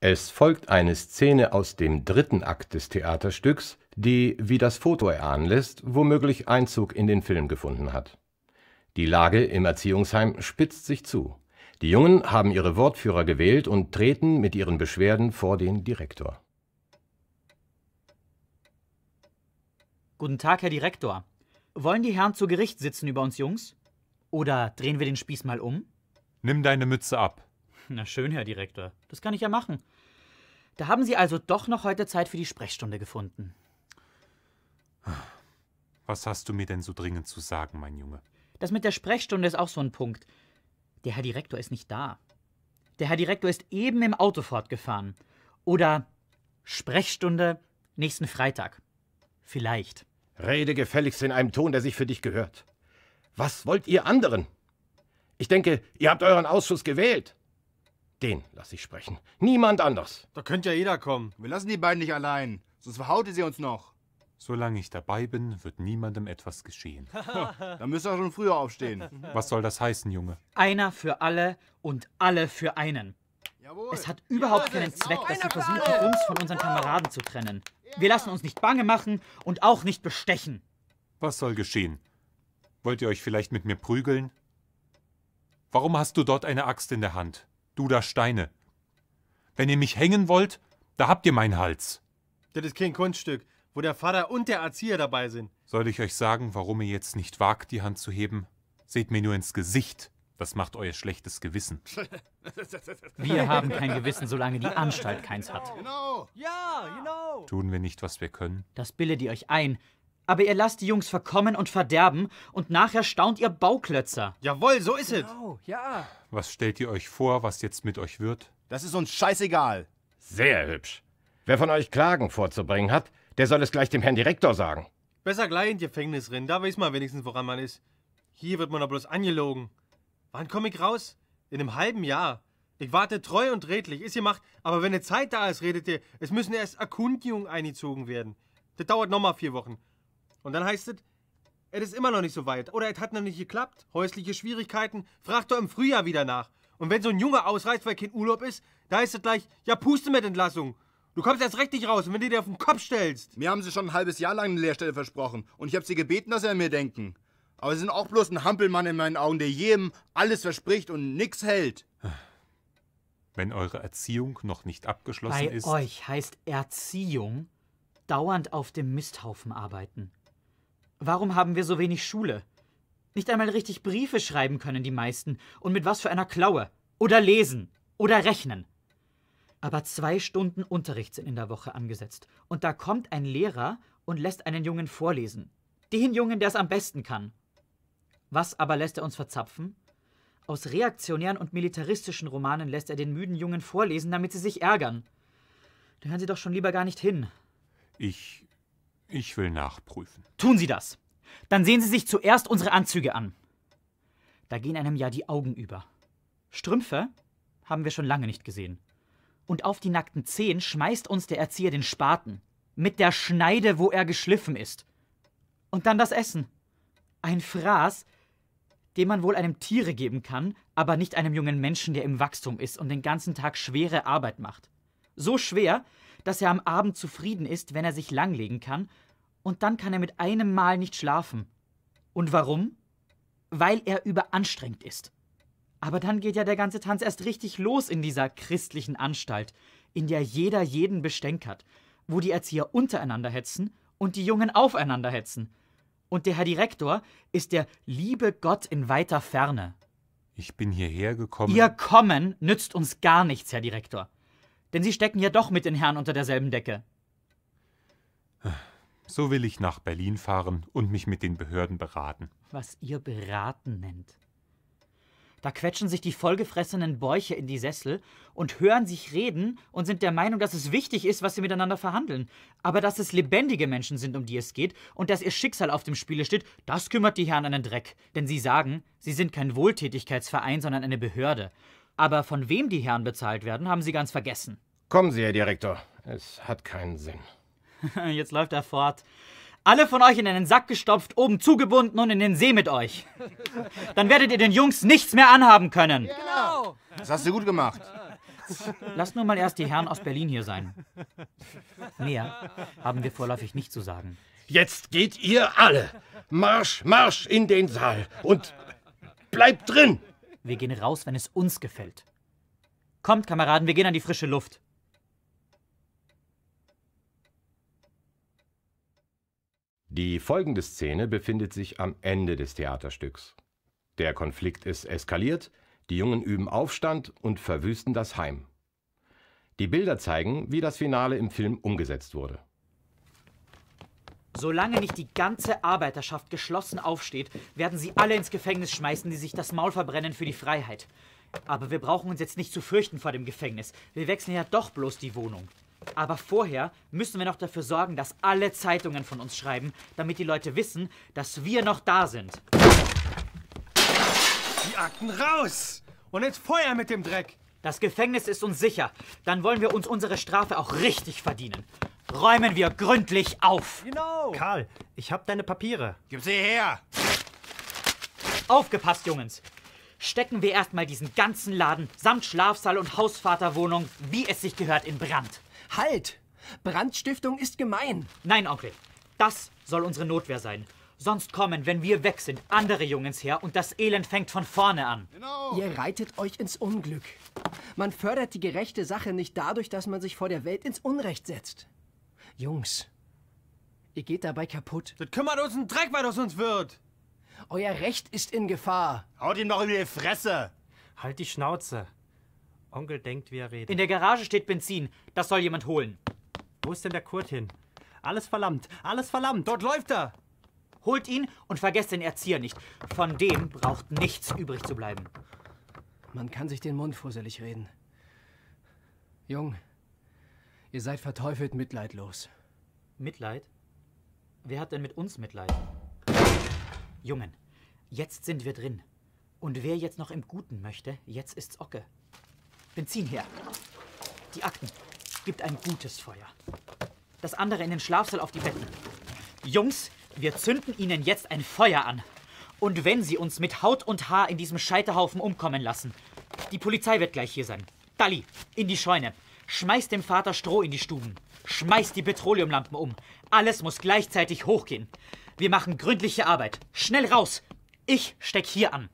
Es folgt eine Szene aus dem dritten Akt des Theaterstücks, die, wie das Foto erahnen lässt, womöglich Einzug in den Film gefunden hat. Die Lage im Erziehungsheim spitzt sich zu. Die Jungen haben ihre Wortführer gewählt und treten mit ihren Beschwerden vor den Direktor. Guten Tag, Herr Direktor. Wollen die Herren zu Gericht sitzen über uns Jungs? Oder drehen wir den Spieß mal um? Nimm deine Mütze ab. Na schön, Herr Direktor. Das kann ich ja machen. Da haben Sie also doch noch heute Zeit für die Sprechstunde gefunden. Was hast du mir denn so dringend zu sagen, mein Junge? Das mit der Sprechstunde ist auch so ein Punkt. Der Herr Direktor ist nicht da. Der Herr Direktor ist eben im Auto fortgefahren. Oder Sprechstunde nächsten Freitag. Vielleicht. Rede gefälligst in einem Ton, der sich für dich gehört. Was wollt ihr anderen? Ich denke, ihr habt euren Ausschuss gewählt. Den lasse ich sprechen. Niemand anders. Da könnte ja jeder kommen. Wir lassen die beiden nicht allein. Sonst verhaute sie uns noch. Solange ich dabei bin, wird niemandem etwas geschehen. da müsst ihr schon früher aufstehen. Was soll das heißen, Junge? Einer für alle und alle für einen. Jawohl. Es hat überhaupt Jawohl, keinen Zweck, dass sie versuchen, uns von unseren Kameraden zu trennen. Wir lassen uns nicht bange machen und auch nicht bestechen. Was soll geschehen? Wollt ihr euch vielleicht mit mir prügeln? Warum hast du dort eine Axt in der Hand? du da Steine. Wenn ihr mich hängen wollt, da habt ihr meinen Hals. Das ist kein Kunststück, wo der Vater und der Erzieher dabei sind. Soll ich euch sagen, warum ihr jetzt nicht wagt, die Hand zu heben? Seht mir nur ins Gesicht. Das macht euer schlechtes Gewissen. Wir haben kein Gewissen, solange die Anstalt keins hat. Genau. Tun wir nicht, was wir können? Das bildet ihr euch ein aber ihr lasst die Jungs verkommen und verderben und nachher staunt ihr Bauklötzer. Jawohl, so ist genau, es. ja. Was stellt ihr euch vor, was jetzt mit euch wird? Das ist uns scheißegal. Sehr hübsch. Wer von euch Klagen vorzubringen hat, der soll es gleich dem Herrn Direktor sagen. Besser gleich ins Gefängnis rennen, da weiß man wenigstens, woran man ist. Hier wird man doch bloß angelogen. Wann komme ich raus? In einem halben Jahr. Ich warte treu und redlich, ist gemacht, aber wenn eine Zeit da ist, redet ihr, es müssen erst Erkundigungen eingezogen werden. Das dauert nochmal vier Wochen. Und dann heißt es, es ist immer noch nicht so weit. Oder es hat noch nicht geklappt. Häusliche Schwierigkeiten. Frag doch im Frühjahr wieder nach. Und wenn so ein Junge ausreist, weil kein Urlaub ist, da heißt es gleich, ja, puste mit Entlassung. Du kommst erst recht nicht raus, wenn du dir auf den Kopf stellst. Mir haben sie schon ein halbes Jahr lang eine Lehrstelle versprochen. Und ich habe sie gebeten, dass sie an mir denken. Aber sie sind auch bloß ein Hampelmann in meinen Augen, der jedem alles verspricht und nichts hält. Wenn eure Erziehung noch nicht abgeschlossen Bei ist. Bei euch heißt Erziehung dauernd auf dem Misthaufen arbeiten. Warum haben wir so wenig Schule? Nicht einmal richtig Briefe schreiben können die meisten und mit was für einer Klaue. Oder lesen. Oder rechnen. Aber zwei Stunden Unterricht sind in der Woche angesetzt. Und da kommt ein Lehrer und lässt einen Jungen vorlesen. Den Jungen, der es am besten kann. Was aber lässt er uns verzapfen? Aus reaktionären und militaristischen Romanen lässt er den müden Jungen vorlesen, damit sie sich ärgern. Da hören sie doch schon lieber gar nicht hin. Ich ich will nachprüfen. Tun Sie das. Dann sehen Sie sich zuerst unsere Anzüge an. Da gehen einem ja die Augen über. Strümpfe haben wir schon lange nicht gesehen. Und auf die nackten Zehen schmeißt uns der Erzieher den Spaten. Mit der Schneide, wo er geschliffen ist. Und dann das Essen. Ein Fraß, den man wohl einem Tiere geben kann, aber nicht einem jungen Menschen, der im Wachstum ist und den ganzen Tag schwere Arbeit macht. So schwer, dass er am Abend zufrieden ist, wenn er sich langlegen kann, und dann kann er mit einem Mal nicht schlafen. Und warum? Weil er überanstrengt ist. Aber dann geht ja der ganze Tanz erst richtig los in dieser christlichen Anstalt, in der jeder jeden hat, wo die Erzieher untereinander hetzen und die Jungen aufeinander hetzen. Und der Herr Direktor ist der liebe Gott in weiter Ferne. Ich bin hierher gekommen. Ihr Kommen nützt uns gar nichts, Herr Direktor denn Sie stecken ja doch mit den Herren unter derselben Decke. So will ich nach Berlin fahren und mich mit den Behörden beraten. Was ihr beraten nennt. Da quetschen sich die vollgefressenen Bäuche in die Sessel und hören sich reden und sind der Meinung, dass es wichtig ist, was sie miteinander verhandeln. Aber dass es lebendige Menschen sind, um die es geht und dass ihr Schicksal auf dem Spiele steht, das kümmert die Herren einen Dreck. Denn sie sagen, sie sind kein Wohltätigkeitsverein, sondern eine Behörde. Aber von wem die Herren bezahlt werden, haben Sie ganz vergessen. Kommen Sie, Herr Direktor. Es hat keinen Sinn. Jetzt läuft er fort. Alle von euch in einen Sack gestopft, oben zugebunden und in den See mit euch. Dann werdet ihr den Jungs nichts mehr anhaben können. Genau. Das hast du gut gemacht. Lasst nur mal erst die Herren aus Berlin hier sein. Mehr haben wir vorläufig nicht zu sagen. Jetzt geht ihr alle. Marsch, marsch in den Saal und bleibt drin. Wir gehen raus, wenn es uns gefällt. Kommt, Kameraden, wir gehen an die frische Luft. Die folgende Szene befindet sich am Ende des Theaterstücks. Der Konflikt ist eskaliert, die Jungen üben Aufstand und verwüsten das Heim. Die Bilder zeigen, wie das Finale im Film umgesetzt wurde. Solange nicht die ganze Arbeiterschaft geschlossen aufsteht, werden sie alle ins Gefängnis schmeißen, die sich das Maul verbrennen für die Freiheit. Aber wir brauchen uns jetzt nicht zu fürchten vor dem Gefängnis. Wir wechseln ja doch bloß die Wohnung. Aber vorher müssen wir noch dafür sorgen, dass alle Zeitungen von uns schreiben, damit die Leute wissen, dass wir noch da sind. Die Akten raus! Und jetzt Feuer mit dem Dreck! Das Gefängnis ist uns sicher. Dann wollen wir uns unsere Strafe auch richtig verdienen räumen wir gründlich auf. Genau. Karl, ich habe deine Papiere. Gib sie her. Aufgepasst, Jungs. Stecken wir erstmal diesen ganzen Laden samt Schlafsaal und Hausvaterwohnung, wie es sich gehört, in Brand. Halt! Brandstiftung ist gemein. Nein, Onkel. Das soll unsere Notwehr sein. Sonst kommen, wenn wir weg sind, andere Jungens her und das Elend fängt von vorne an. Genau. Ihr reitet euch ins Unglück. Man fördert die gerechte Sache nicht dadurch, dass man sich vor der Welt ins Unrecht setzt. Jungs, ihr geht dabei kaputt. Das kümmert uns ein Dreck, was aus uns wird. Euer Recht ist in Gefahr. Haut ihm doch in die Fresse. Halt die Schnauze. Onkel denkt, wie er redet. In der Garage steht Benzin. Das soll jemand holen. Wo ist denn der Kurt hin? Alles verdammt, alles verdammt. Dort läuft er. Holt ihn und vergesst den Erzieher nicht. Von dem braucht nichts übrig zu bleiben. Man kann sich den Mund fusselig reden. Jung, Ihr seid verteufelt mitleidlos. Mitleid? Wer hat denn mit uns Mitleid? Jungen, jetzt sind wir drin. Und wer jetzt noch im Guten möchte, jetzt ist's Ocke. Benzin her. Die Akten. Gibt ein gutes Feuer. Das andere in den Schlafsaal auf die Betten. Jungs, wir zünden ihnen jetzt ein Feuer an. Und wenn sie uns mit Haut und Haar in diesem Scheiterhaufen umkommen lassen, die Polizei wird gleich hier sein. Dalli, in die Scheune. Schmeißt dem Vater Stroh in die Stuben. Schmeißt die Petroleumlampen um. Alles muss gleichzeitig hochgehen. Wir machen gründliche Arbeit. Schnell raus. Ich steck hier an.